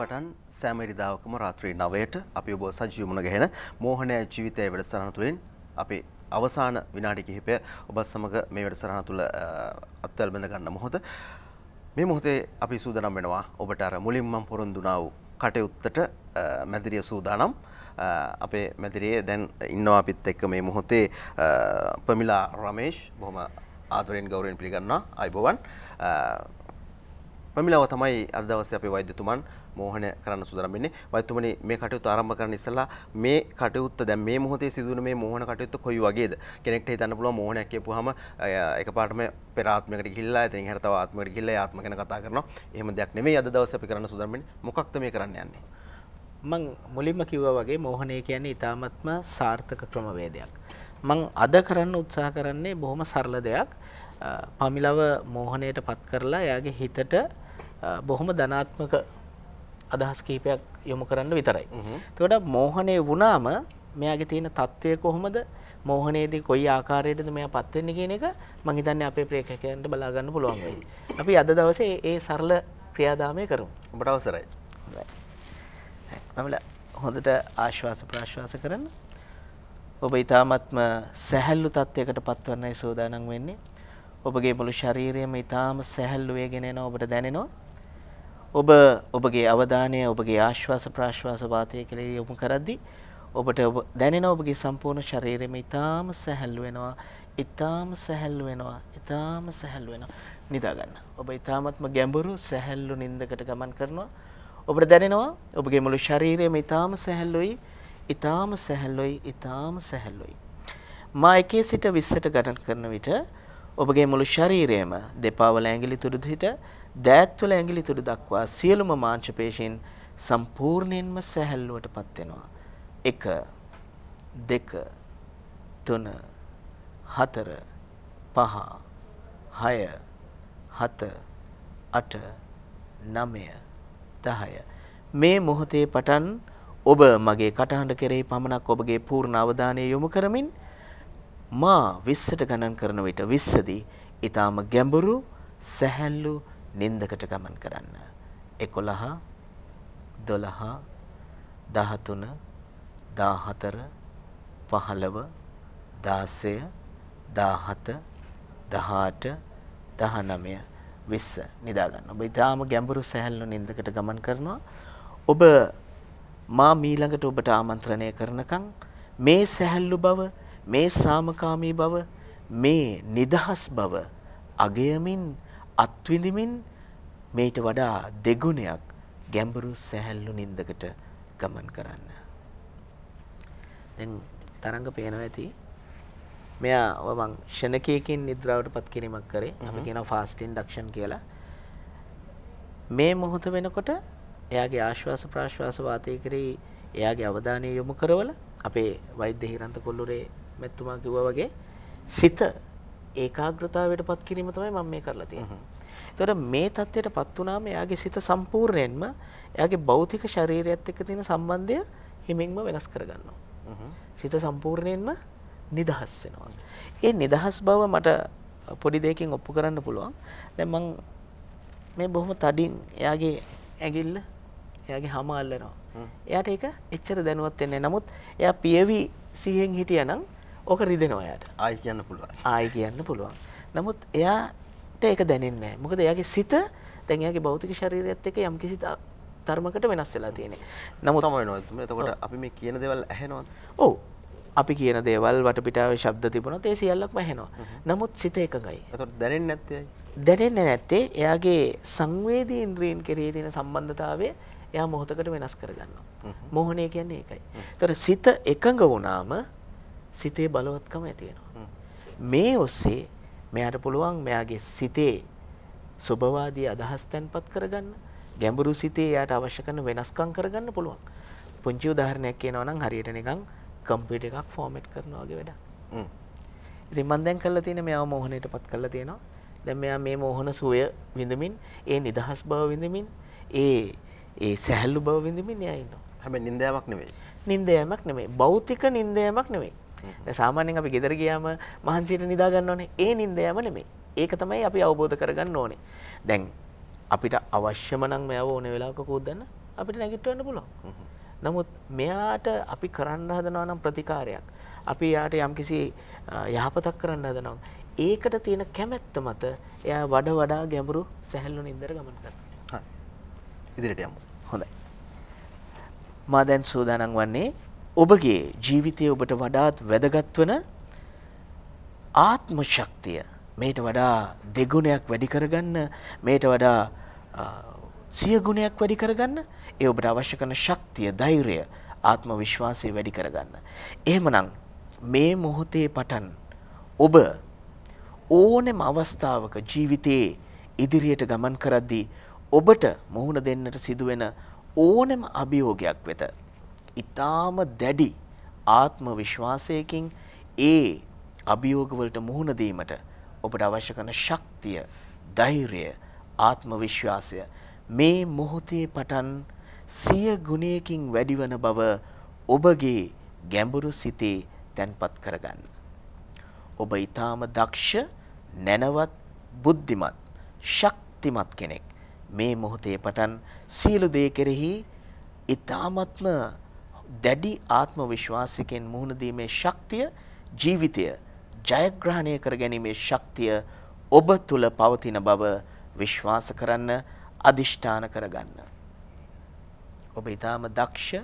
පටන් සෑමරිදාවකම රාත්‍රී නවයට අපි ඔබ සජීවමුණ ගැහෙන මෝහනය ජීවිතය වැඩසරණ තුළින් අපේ අවසාන විනාඩි කිහිපය ඔබත් සමඟ මේ වැඩසරණ තුළ අත්වල් බඳ ගන්න මොහොත මේ මොහොතේ අපි සූදනම් වෙනවා ඔබට අර මුලින්මම් පොරොන්දුනාව කටයුත්තට මැදිරිය සූදානම් අපේ මැදිරයේ දැන් ඉන්නවා අපිත් එක්ක මේ මොහොතේ පමිලා රමේෂ් බොහොම ආදරෙන් ගෞරයෙන් පිළිගන්නා අයිබෝවන් පමිලාව තමයි අදවස අපේ වෛද්‍යතුමන් මෝහනය කරන්න සුදරම් වෙන්නේ. වයිතුමනි මේ කටයුතු ආරම්භ කරන්න ඉස්සලා මේ කටයුත්ත දැන් මේ මොහොතේ සිදුවන මේ මෝහන කටයුත්ත කොයි වගේද? කෙනෙක්ට හිතන්න පුළුවන් මෝහනයක් කියපුවාම එකපාරටම පෙර ආත්මයකට ගිහිල්ලා එතනින් හැර තව ආත්මයකට ගිහිල්ලා ඒ ආත්ම ගැන කතා කරනවා. එහෙම දෙයක් නෙමෙයි අද දවසේ අපි කරන්න සුදරම් වෙන්නේ. මොකක්ද මේ කරන්න යන්නේ? මං මුලින්ම කිව්වා වගේ මෝහනය කියන්නේ ඊටාත්ම සාර්ථක ක්‍රමවේදයක්. මං අද කරන්න උත්සාහ කරන්නේ බොහොම සරල දෙයක්. පමිලව මෝහණයට පත් කරලා එයාගේ හිතට බොහොම ධනාත්මක අදහස් කීපයක් යොමු කරන්න විතරයි. තකොට මෝහනය වුණාම මෙයාගේ තියෙන තත්ත්වය කොහොමද මෝහනයේදී කොයි ආකාරයටද මෙයා පත් වෙන්නේ කියන එක මම හිතන්නේ අපේ ප්‍රේක්ෂකයන්ට බලා ගන්න පුළුවන් වෙයි. අපි අද දවසේ ඒ සරල ක්‍රියාදාමය කරමු. ඔබට අවසරයි. මමලා හොඳට ආශ්වාස ප්‍රාශ්වාස කරන්න. ඔබ ඊ타ත්ම සැහැල්ලු තත්යකට පත්වන්නයි සෝදානම් වෙන්නේ. ඔබගේ මුළු ශරීරයම ඊ타ම සැහැල්ලු වේගෙන යනවා ඔබට දැනෙනවා. ඔබ ඔබගේ අවධානය ඔබගේ ආශ්වාස ප්‍රශ්වාස වාතය කෙළේ යොමු කරද්දි ඔබට ඔබ දැනෙන ඔබගේ සම්පූර්ණ ශරීරෙම ඉතාම සැහැල්ලු වෙනවා ඉතාම සැහැල්ලු වෙනවා ඉතාම සැහැල්ලු වෙනවා නිදා ගන්න. ඔබ ඉතාමත්ම ගැඹුරු සැහැල්ලු නින්දකට ගමන් කරනවා. ඔබට දැනෙනවා ඔබගේ මුළු ශරීරයම ඉතාම සැහැල්ලුයි ඉතාම සැහැල්ලුයි ඉතාම සැහැල්ලුයි. මා එකේ සිට 20ට ගණන් කරන විට ඔබගේ මුළු ශරීරයම දෙපා වල ඇඟිලි තුඩු දිට දෑත් වල ඇඟිලි තුඩු දක්වා සියලුම මාංශ පේශීන් සම්පූර්ණයෙන්ම සැහැල්ලුවටපත් වෙනවා. 1 2 3 4 5 6 7 8 9 10 මේ මොහොතේ පටන් ඔබ මගේ කටහඬ කෙරෙහි පමණක් ඔබගේ පූර්ණ අවධානය යොමු කරමින් මා 20ට ගණන් කරන විට 20 දී ඊටාම ගැඹුරු සැහැල්ලු නින්දකට ගමන් කරන්න 11 12 13 14 15 16 17 18 19 20 නිදා ගන්න. ඔබ ඊටාම ගැඹුරු සැහැල්ලු නින්දකට ගමන් කරනවා. ඔබ මා මීළඟට ඔබට ආමන්ත්‍රණය කරනකම් මේ සැහැල්ලු බව මේ සාමකාමී බව මේ නිදහස් බව අගයමින් අත්විඳමින් මේට වඩා දෙගුණයක් ගැඹුරු සැහැල්ලු නින්දකට ගමන් කරන්න. දැන් තරංග පේනවා ඇති. මෙයා ඔය මං ෂණකයකින් නිද්‍රාවටපත් කිරීමක් කරේ. අපි කියනවා ෆාස්ට් ඉන්ඩක්ෂන් කියලා. මේ මොහොත වෙනකොට එයාගේ ආශ්වාස ප්‍රාශ්වාස වාතය කරේ එයාගේ අවධානය යොමු කරවල අපේ වෛද්‍ය හිරන්ත කොල්ලුරේ මැත්තුමා කිව්වා වගේ සිත ඒකාග්‍රතාවයට පත් කිරීම තමයි මම මේ කරලා තියෙන්නේ. ඒතර මේ தත්ත්වයට පත් වුණාම එයාගේ සිත සම්පූර්ණයෙන්ම එයාගේ භෞතික ශරීරයත් එක්ක තියෙන සම්බන්ධය හිමින්ම වෙනස් කරගන්නවා. සිත සම්පූර්ණයෙන්ම නිදහස් වෙනවා. ඒ නිදහස් බව මට පොඩි දෙයකින් ඔප්පු කරන්න පුළුවන්. දැන් මං මේ බොහොම තදින් එයාගේ ඇඟිල්ල එයාගේ හම අල්ලනවා. එයාට ඒක එච්චර දැනුවත් වෙන්නේ නැහැ. නමුත් එයා පියවි සිහියෙන් හිටියනම් ඕක රිදෙනවා යට ආය කියන්න පුළුවන් ආය කියන්න පුළුවන් නමුත් එයාට ඒක දැනෙන්නේ මොකද එයාගේ සිත තැන්යාගේ භෞතික ශරීරයත් එක යම් කිසි තර්මකට වෙනස් වෙලා තියෙන නමුත් සමයනොතුම එතකොට අපි මේ කියන දෙවල් ඇහෙනවා ඕ අපි කියන දේවල් වටපිටාව ශබ්ද තිබුණොත් ඒ සියල්ලක්ම ඇහෙනවා නමුත් සිත එකඟයි දැනෙන්නේ නැත්තේ දැනෙන්නේ නැත්තේ එයාගේ සංවේදී ඉන්ද්‍රියන් කෙරෙහි තියෙන සම්බන්ධතාවය එයා මොහොතකට වෙනස් කරගන්නවා. මොහොනේ කියන්නේ ඒකයි. ඒතර සිත එකඟ වුණාම සිතේ බලවත්කම ඇතිවෙනවා. මේ ඔස්සේ මෙයට පුළුවන් මෙයාගේ සිතේ ස්වභවාදී අදහස් තැන්පත් කරගන්න ගැඹුරු සිතේ යට අවශ්‍ය කරන වෙනස්කම් කරගන්න පුළුවන්. පුංචි උදාහරණයක් කියනවා නම් හරියට නිකන් කම්පියුටර් එකක් ෆෝමැට් කරනවා වගේ වැඩක්. හ්ම්. ඉතින් මම දැන් කරලා තියෙන්නේ මෙයාව මෝහණයටපත් කරලා තියෙනවා. දැන් මෙයා මේ මෝහන සුවය විඳමින්, ඒ නිදහස් බව විඳමින්, ඒ ඒ සැහැල්ලු බව විඳමින් එයා ඉන්නවා. හැබැයි නින්දෑමක් නෙවෙයි. නින්දෑමක් නෙමෙයි. භෞතික නින්දෑමක් නෙමෙයි. සාමාන්‍යෙන් අපි ගෙදර ගියාම මහන්සියට නිදාගන්න ඕනේ ඒ නින්ද යම නෙමේ ඒක තමයි අපි අවබෝධ කරගන්න ඕනේ දැන් අපිට අවශ්‍යම නම් මෙයාව ඕන වෙලාවක කෝද්දන්න අපිට නැගිටවන්න පුළුවන් නමුත් මෙයාට අපි කරන්න හදනවා නම් ප්‍රතිකාරයක් අපි යාට යම්කිසි යහපතක් කරන්න හදනවා ඒකට තියෙන කැමැත්ත මත එයා වඩ වඩා ගැඹුරු සැහැල්ලු නින්දර ගමන් කරනවා ඉදිරියට යමු හොඳයි මා දැන් සූදානම් වන්නේ ඔබගේ ජීවිතය ඔබට වඩාත් වැදගත්වන ආත්ම ශක්තිය මේට වඩා දෙගුණයක් වැඩි කරගන්න මේට වඩා සියගුණයක් වැඩි කරගන්න ඒ ඔබට අවශ්‍ය කරන ශක්තිය ධෛර්ය ආත්ම විශ්වාසය වැඩි කරගන්න. එහෙමනම් මේ මොහොතේ පටන් ඔබ ඕනෙම අවස්ථාවක ජීවිතයේ ඉදිරියට ගමන් කරද්දී ඔබට මුහුණ දෙන්නට සිදුවෙන ඕනෙම අභියෝගයක් වෙත ඉතාම දැඩි ආත්ම විශ්වාසයකින් ඒ අභියෝගවලට මුහුණ දීමට ඔබට අවශ්‍ය කරන ශක්තිය, ධෛර්යය, ආත්ම විශ්වාසය මේ මොහොතේ පටන් සිය ගුණයකින් වැඩිවන බව ඔබගේ ගැඹුරු සිතේ තැන්පත් කරගන්න. ඔබ ඊටාම දක්ෂ, නැනවත්, බුද්ධිමත්, ශක්තිමත් කෙනෙක්. මේ මොහොතේ පටන් සීල දේ කෙරෙහි ඊටාමත්ම දැඩි ආත්ම විශ්වාසයකෙන් මුහුණ දීමේ ශක්තිය ජීවිතය ජයග්‍රහණය කර ගැනීමේ ශක්තිය ඔබ තුල පවතින බව විශ්වාස කරන්න අදිෂ්ඨාන කරගන්න. ඔබ ඊටාම දක්ෂ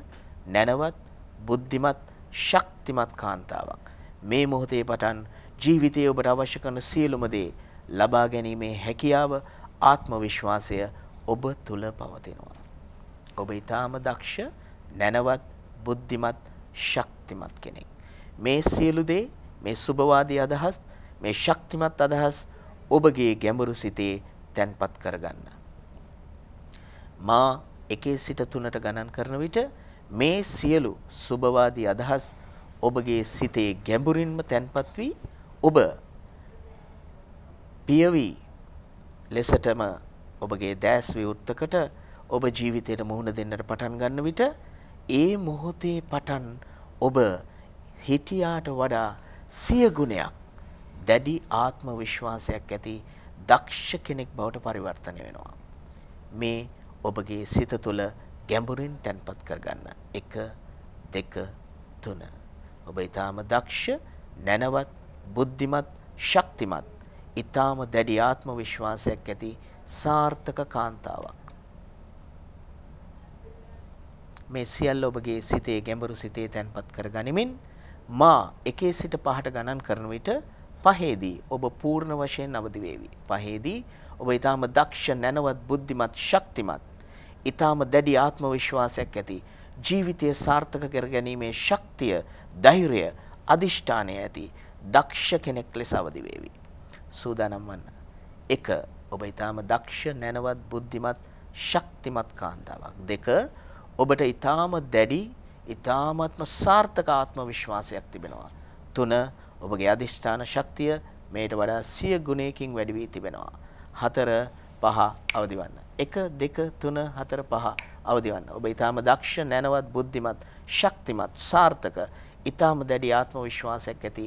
නැනවත් බුද්ධිමත් ශක්තිමත් කාන්තාවක්. මේ මොහොතේ පටන් ජීවිතයේ ඔබට අවශ්‍ය කරන සියලුම දේ ලබා ගැනීමේ හැකියාව ආත්ම විශ්වාසය ඔබ තුල පවතිනවා. ඔබ ඊටාම දක්ෂ නැනවත් බුද්ධිමත් ශක්තිමත් කෙනෙක්. මේ සියලු දේ මේ සුභවාදී අදහස් මේ ශක්තිමත් අදහස් ඔබගේ ගැඹුරු සිතේ තැන්පත් කරගන්න. මා එකේ සිට තුනට ගණන් කරන විට මේ සියලු සුභවාදී අදහස් ඔබගේ සිතේ ගැඹුරින්ම තැන්පත් වී ඔබ පියවි ලෙසටම ඔබගේ දෑස් විවෘත්තකට ඔබ ජීවිතයට මුහුණ දෙන්නට පටන් ගන්න විට ඒ මොහොතේ පටන් ඔබ හිටියාට වඩා සිය ගුණයක් දැඩි ආත්ම විශ්වාසයක් ඇති දක්ෂ කෙනෙක් බවට පරිවර්තනය වෙනවා. මේ ඔබගේ සිත තුළ ගැඹුරින් තැන්පත් කරගන්න. එක දෙක තුන. ඔබ ඉතාම දක්ෂ නැනවත් බුද්ධිමත් ශක්තිමත් ඉතාම දැඩි ආත්ම විශ්වාසයක් ඇති සාර්ථක කාන්තාවක්. මේ සියල්ල ඔබගේ සිතේ ගැඹුරු සිතේ තැන්පත් කර ගනිමින් මා එකේ සිට පහට ගණන් කරන විට පහේදී ඔබ පූර්ණ වශයෙන් අවදි වේවි. පහේදී ඔබ ඊටාම දක්ෂ නැනවත් බුද්ධිමත් ශක්තිමත් ඊටාම දැඩි ආත්ම විශ්වාසයක් ඇති ජීවිතය සාර්ථක කර ගැනීමේ ශක්තිය ධෛර්යය අදිෂ්ඨානය ඇති දක්ෂ කෙනෙක් ලෙස අවදි වේවි. සූදානම් වන්න. 1. ඔබ ඊටාම දක්ෂ නැනවත් බුද්ධිමත් ශක්තිමත් කාන්තාවක්. 2. ඔබට ඊටාම දැඩි ඊටාමත්ම සාර්ථක ආත්ම විශ්වාසයක් තිබෙනවා. තුන ඔබගේ අදිෂ්ඨාන ශක්තිය මේට වඩා සිය ගුණයකින් වැඩි වී තිබෙනවා. හතර පහ අවදිවන්න. එක දෙක තුන හතර පහ අවදිවන්න. ඔබ ඊටාම දක්ෂ නැනවත් බුද්ධිමත් ශක්තිමත් සාර්ථක ඊටාම දැඩි ආත්ම විශ්වාසයක් ඇති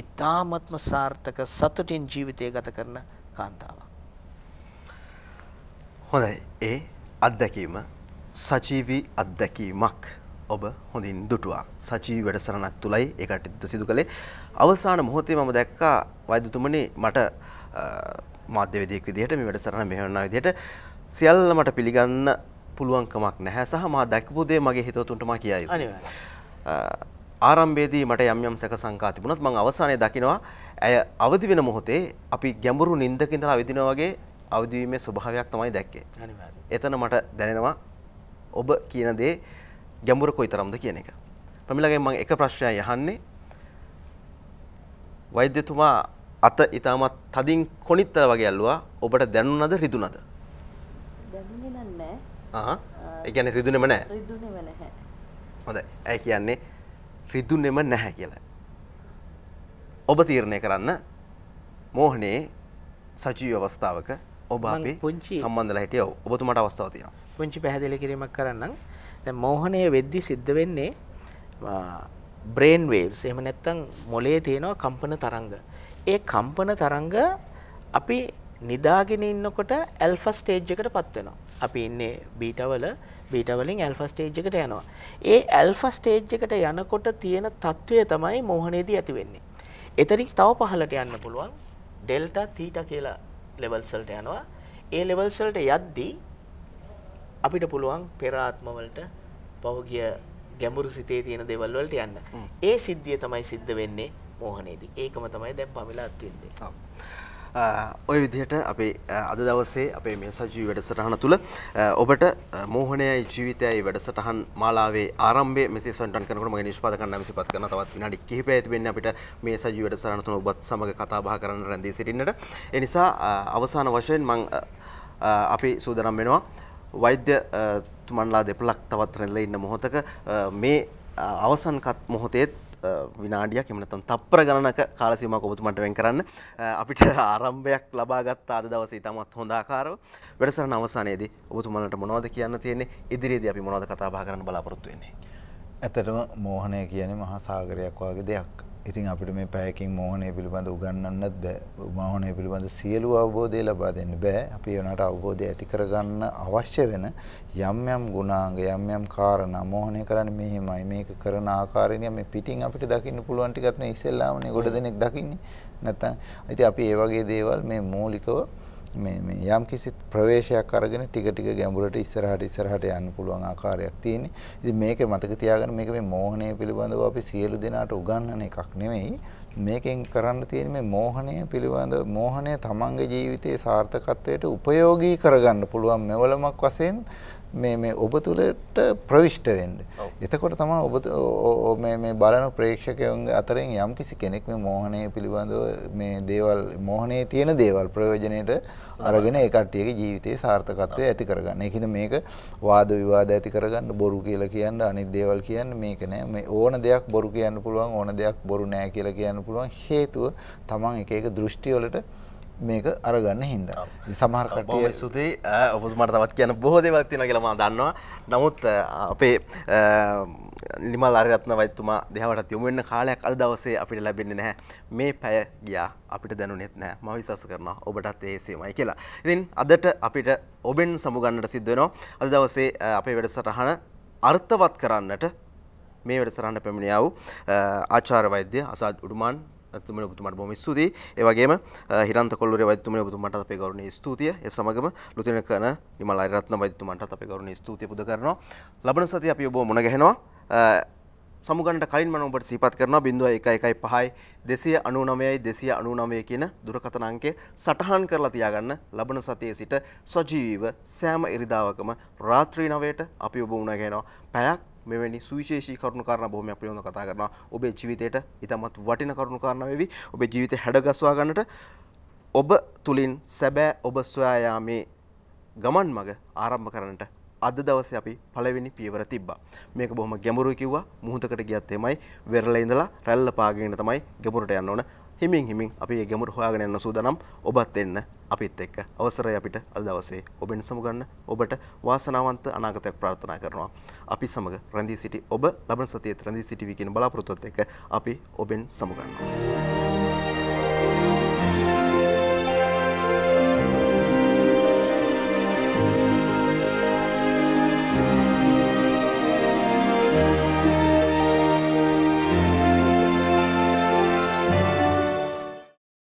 ඊටාමත්ම සාර්ථක සතුටින් ජීවිතය ගත කරන කාන්තාවක්. හොඳයි ඒ අත්දැකීම සජීවී අත්දැකීමක් ඔබ හොඳින් දුටුවා සජී වැඩසරණක් තුළයි ඒකට ඉද සිදු කළේ අවසාන මොහොතේ මම දැක්කා වෛදතුමනි මට මාධ්‍යවේදයෙක් විදිහට මේ වැඩසටහන මෙහෙවන විදිහට සියල්ල මට පිළිගන්න පුළුවන්කමක් නැහැ සහ මා දැකපු දේ මගේ හිතවතුන්ට මා කියයි. ආරම්භයේදී මට යම් යම් සැක සංකා තිබුණත් මම අවසානයේ දකිනවා ඇය අවදි වෙන මොහොතේ අපි ගැඹුරු නිින්දක ඉඳලා අවදිනවා වගේ අවදි වීමේ ස්වභාවයක් තමයි දැක්කේ. එතන මට දැනෙනවා ඔබ කියන දේ ගැඹුර කොයිතරම්ද කියන එක. ප්‍රමිලාගෙන් මම එක ප්‍රශ්නයක් අහන්නේ. වෛද්‍යතුමා අත ඊටමත් තදින් කොණිත්තර වගේ ඇල්ලුවා. ඔබට දැනුණාද රිදුණාද? දැනුනේ නැහැ. ආහ්. ඒ කියන්නේ රිදුනේම නැහැ. රිදුනේම නැහැ. හොඳයි. ඒ කියන්නේ රිදුනේම නැහැ කියලා. ඔබ තීරණය කරන්න මෝහනේ සජීව අවස්ථාවක ඔබ අපි සම්බන්ධලා හිටියව. ඔබතුමාට අවස්ථාවක් තියෙනවා. පුංචි පැහැදිලි කිරීමක් කරන්නම්. දැන් මෝහණය වෙද්දි සිද්ධ වෙන්නේ බ්‍රේන් වේව්ස් එහෙම නැත්නම් මොලේ තියෙන කම්පන තරංග. ඒ කම්පන තරංග අපි නිදාගෙන ඉන්නකොට ඇල්ෆා ස්ටේජ් එකටපත් වෙනවා. අපි ඉන්නේ බීටා වල බීටා වලින් ඇල්ෆා ස්ටේජ් එකට යනවා. ඒ ඇල්ෆා ස්ටේජ් එකට යනකොට තියෙන తත්වය තමයි මෝහණයේදී ඇති වෙන්නේ. එතනින් තව පහළට යන්න පුළුවන් ඩෙල්ටා තීටා කියලා ලෙවල්ස් වලට යනවා. ඒ ලෙවල්ස් වලට යද්දී අපිට පුළුවන් පෙරාත්මවලට පහුගිය ගැඹුරු සිතේ තියෙන දේවල් වලට යන්න. ඒ සිද්ධිය තමයි සිද්ධ වෙන්නේ මෝහනේදී. ඒකම තමයි දැන් පමිලා අත්විඳින්නේ. ඔව්. ඔය විදිහට අපේ අද දවසේ අපේ මේසජී වැඩසටහන තුළ ඔබට මෝහනයයි ජීවිතයයි වැඩසටහන් මාලාවේ ආරම්භයේ මෙසේ සටහන් කරනකොට මගේ නිෂ්පාදකයන් නම් සිපත් කරන තවත් විනාඩි කිහිපයක් ඇති වෙන්නේ අපිට මේසජී වැඩසටහන තුළ ඔබත් සමග කතා බහ කරන්න රැඳී සිටින්නට. ඒ නිසා අවසාන වශයෙන් මම අපි සූදානම් වෙනවා වෛද්‍ය තුමන්ලා දෙපලක් තවත් රැල්ල ඉන්න මොහොතක මේ අවසන්කත් මොහොතේත් විනාඩියක් එමනතන් තප්පර ගණනක කාලසීම කොබතුමට වෙන් කරන්න අපිට ආරම්භයක් ලබාගත් අද දවසේ තමත් හොඳාකාරව වැඩසරන අවසානයේදී ඔබතුමලට මොනවද කියන්න තියෙන්නේ ඉදිරියේදී අපි මොනවද කතා බහ කරන්න බලාපොරොත්තු වෙන්නේ. ඇත්තටම මෝහණය කියන්නේ මහා සාගරයක් වගේ දෙයක්. ඉතින් අපිට මේ පැයකින් මෝහනය පිළිබඳ උගන්නන්නත් බෑ මෝහනය පිළිබඳ සියලු අවබෝධය ලබා දෙන්න බෑ අපි වනට අවබෝධය ඇති කරගන්න අවශ්‍ය වෙන යම් යම් ගුණාංග යම් යම් කාරණා මෝහනය කරන්නේ මෙහෙමයි මේක කරන ආකාරයෙන් මේ පිටින් අපිට දකින්න පුළුවන් ටිකක් නේ ඉස්සෙල්ලාමනේ ගොඩ දෙනෙක් දකින්නේ නැත්තම් ඉතින් අපි ඒ වගේ දේවල් මේ මූලිකව මේ මේ යම් කිසි ප්‍රවේශයක් අරගෙන ටික ටික ගැඹුරට ඉස්සරහට ඉස්සරහට යන්න පුළුවන් ආකාරයක් තියෙන්නේ. ඉතින් මේක මතක තියාගන්න මේක මේ මෝහණය පිළිබඳව අපි සියලු දෙනාට උගන්වන එකක් නෙමෙයි. මේකෙන් කරන්න තියෙන මේ මෝහණය පිළිබඳ මෝහණය තමන්ගේ ජීවිතයේ සාර්ථකත්වයට උපයෝගී කරගන්න පුළුවන් මෙවලමක් වශයෙන් මේ මේ ඔබ තුළට ප්‍රවිෂ්ට වෙන්න. එතකොට තමයි ඔබ මේ මේ බලන ප්‍රේක්ෂකයන්ගේ අතරින් යම් කිසි කෙනෙක් මේ මෝහණය පිළිබඳව මේ දේවල් මෝහණයේ තියෙන දේවල් ප්‍රයෝජනෙට අරගෙන ඒ කට්ටියගේ ජීවිතයේ සාර්ථකත්වය ඇති කරගන්න. ඒකින්ද මේක වාද විවාද ඇති කරගන්න බොරු කියලා කියන්න අනිත් දේවල් කියන්න මේක නෑ. මේ ඕන දෙයක් බොරු කියන්න පුළුවන් ඕන දෙයක් බොරු නෑ කියලා කියන්න පුළුවන් හේතුව තමන් එක එක දෘෂ්ටි වලට මේක අරගන්න හින්ද සමහර කටය සුති ඔබතුමට තවත් කියන බොහෝ දෙවල් තින කියලම දන්නවා නමුත් අපේ නිමල් අරගත්න වත්තුමා දෙහවට යොමුවෙන්න කාලයක් අල් දවසේ අපිට ලැබෙන්නේ නැහැ මේ පැය ගියා අපිට දැනුනෙත් නෑ ම විශස කරන ඔබටත් ඒසේමයි කියලා ඉතින් අදට අපිට ඔබෙන් සමුගන්නට සිද්ධවෙනවා අද දවසේ අපේ වැඩසටහන අර්ථවත් කරන්නට මේ වැඩසරන්න පැමිණියාව ආචාර වෛද්‍ය අසාත් උඩුමාන් තුමන ඔබතුමට බොම ස්තුතියි ඒවගේම හිරන්ත කොල්ල වදතුම ඔබතුමට අපේ ගරුණ ස්තුතිය සමගම ලුතින කන නිමල රත්න වදතුමට අප ගරුණ ස්තුතිය පුද කරනවා ලබන සති අපි ඔබෝ මුණ ගැහෙනවා සමුගන්ට කලින් මන ඔබට සීපත් කරන බිඳුව එක එකයි පහයි දෙසිය අනුනමයයි දෙසිය අනුනමය කියන දුරකතනංකේ සටහන් කරලා තියාගන්න ලබන සතියේ සිට සජීව සෑම ඉරිදාවකම රාත්‍රී නවයට අපි ඔබ උණගෙනවා පැයක් මෙවැනි සුවිශේෂී කරුණු කාරණ බොහොමයක් පිළිබඳව කතා කරනවා. ඔබේ ජීවිතයට ඉතාමත් වටින කරුණු කාරණා වෙවි. ඔබේ ජීවිතය හැඩගස්වා ගන්නට ඔබ තුලින් සැබෑ ඔබ සොයා යාමේ ගමන් මඟ ආරම්භ කරන්නට අද දවසේ අපි පළවෙනි පියවර තිබ්බා. මේක බොහොම ගැඹුරුයි කිව්වා. මුහුදකට ගියත් එමයයි, වෙරළ ඉඳලා රැල්ල පාගෙන තමයි ගැඹුරට යන්න ඕන. හිමින් හිමින් අපි ගැමුට හොයාගෙන යන්න සූදනම් ඔබත් එන්න අපිත් එක්ක අවසරයි අපිට අද දවසේ ඔබෙන් සමුගන්න ඔබට වාසනාවන්ත අනාගතයක් ප්‍රාර්ථනා කරනවා. අපි සමග රැඳී සිටි ඔබ ලබන සතියේ රැඳී සිටිවි කියන බලාපොරොත්තුවත් එක්ක අපි ඔබෙන් සමුගන්නවා.